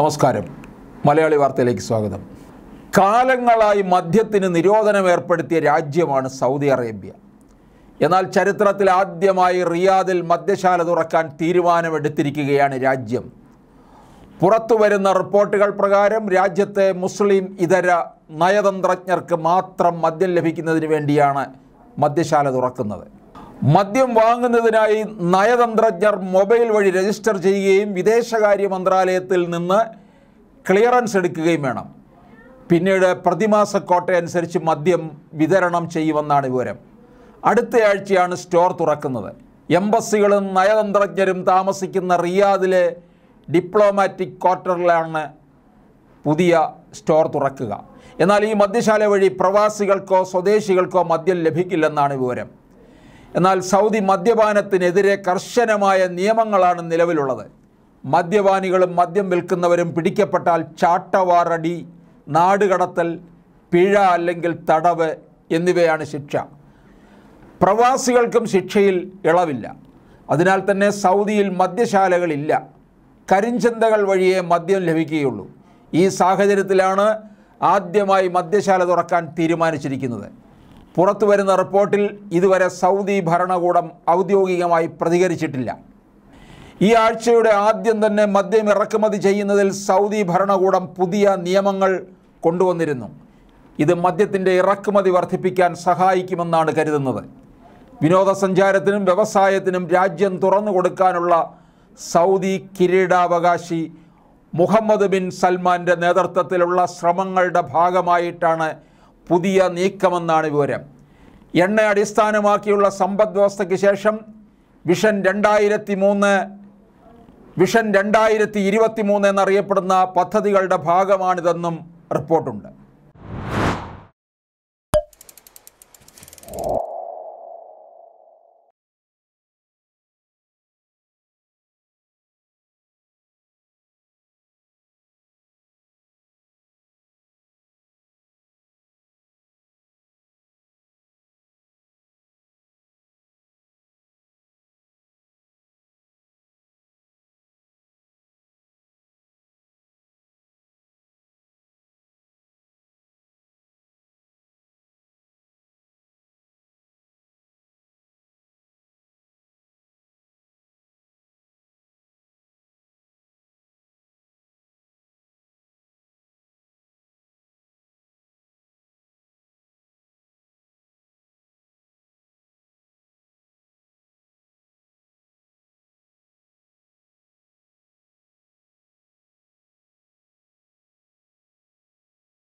നമസ്കാരം മലയാളി വാർത്തയിലേക്ക് സ്വാഗതം കാലങ്ങളായി മദ്യത്തിന് നിരോധനം ഏർപ്പെടുത്തിയ രാജ്യമാണ് സൗദി അറേബ്യ എന്നാൽ ചരിത്രത്തിൽ ആദ്യമായി റിയാദിൽ മദ്യശാല തുറക്കാൻ തീരുമാനമെടുത്തിരിക്കുകയാണ് രാജ്യം പുറത്തു വരുന്ന റിപ്പോർട്ടുകൾ പ്രകാരം രാജ്യത്തെ മുസ്ലിം ഇതര നയതന്ത്രജ്ഞർക്ക് മാത്രം മദ്യം ലഭിക്കുന്നതിന് വേണ്ടിയാണ് മദ്യശാല തുറക്കുന്നത് മദ്യം വാങ്ങുന്നതിനായി നയതന്ത്രജ്ഞർ മൊബൈൽ വഴി രജിസ്റ്റർ ചെയ്യുകയും വിദേശകാര്യ മന്ത്രാലയത്തിൽ നിന്ന് ക്ലിയറൻസ് എടുക്കുകയും വേണം പിന്നീട് പ്രതിമാസ കോട്ട അനുസരിച്ച് മദ്യം വിതരണം ചെയ്യുമെന്നാണ് വിവരം അടുത്തയാഴ്ചയാണ് സ്റ്റോർ തുറക്കുന്നത് എംബസികളും നയതന്ത്രജ്ഞരും താമസിക്കുന്ന റിയാദിലെ ഡിപ്ലോമാറ്റിക് ക്വാർട്ടറിലാണ് പുതിയ സ്റ്റോർ തുറക്കുക എന്നാൽ ഈ മദ്യശാല വഴി പ്രവാസികൾക്കോ സ്വദേശികൾക്കോ മദ്യം ലഭിക്കില്ലെന്നാണ് വിവരം എന്നാൽ സൗദി മദ്യപാനത്തിനെതിരെ കർശനമായ നിയമങ്ങളാണ് നിലവിലുള്ളത് മദ്യപാനികളും മദ്യം വിൽക്കുന്നവരും പിടിക്കപ്പെട്ടാൽ ചാട്ടവാറടി നാടുകടത്തൽ പിഴ അല്ലെങ്കിൽ തടവ് എന്നിവയാണ് ശിക്ഷ പ്രവാസികൾക്കും ശിക്ഷയിൽ ഇളവില്ല അതിനാൽ തന്നെ സൗദിയിൽ മദ്യശാലകളില്ല കരിഞ്ചന്തകൾ വഴിയേ മദ്യം ലഭിക്കുകയുള്ളൂ ഈ സാഹചര്യത്തിലാണ് ആദ്യമായി മദ്യശാല തുറക്കാൻ തീരുമാനിച്ചിരിക്കുന്നത് പുറത്തു വരുന്ന റിപ്പോർട്ടിൽ ഇതുവരെ സൗദി ഭരണകൂടം ഔദ്യോഗികമായി പ്രതികരിച്ചിട്ടില്ല ഈ ആഴ്ചയുടെ ആദ്യം തന്നെ മദ്യം ഇറക്കുമതി ചെയ്യുന്നതിൽ സൗദി ഭരണകൂടം പുതിയ നിയമങ്ങൾ കൊണ്ടുവന്നിരുന്നു ഇത് മദ്യത്തിൻ്റെ ഇറക്കുമതി വർദ്ധിപ്പിക്കാൻ സഹായിക്കുമെന്നാണ് കരുതുന്നത് വിനോദസഞ്ചാരത്തിനും വ്യവസായത്തിനും രാജ്യം തുറന്നു കൊടുക്കാനുള്ള സൗദി കിരീടാവകാശി മുഹമ്മദ് ബിൻ സൽമാൻ്റെ നേതൃത്വത്തിലുള്ള ശ്രമങ്ങളുടെ ഭാഗമായിട്ടാണ് പുതിയ നീക്കമെന്നാണ് വിവരം എണ്ണ അടിസ്ഥാനമാക്കിയുള്ള സമ്പദ് വ്യവസ്ഥയ്ക്ക് ശേഷം വിഷൻ രണ്ടായിരത്തി മൂന്ന് വിഷൻ രണ്ടായിരത്തി ഇരുപത്തി മൂന്ന് എന്നറിയപ്പെടുന്ന പദ്ധതികളുടെ ഭാഗമാണിതെന്നും റിപ്പോർട്ടുണ്ട്